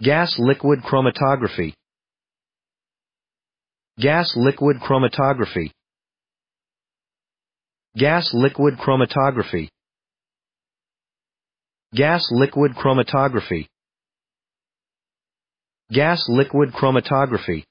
Gas liquid chromatography. Gas liquid chromatography. Gas liquid chromatography. Gas liquid chromatography. Gas liquid chromatography.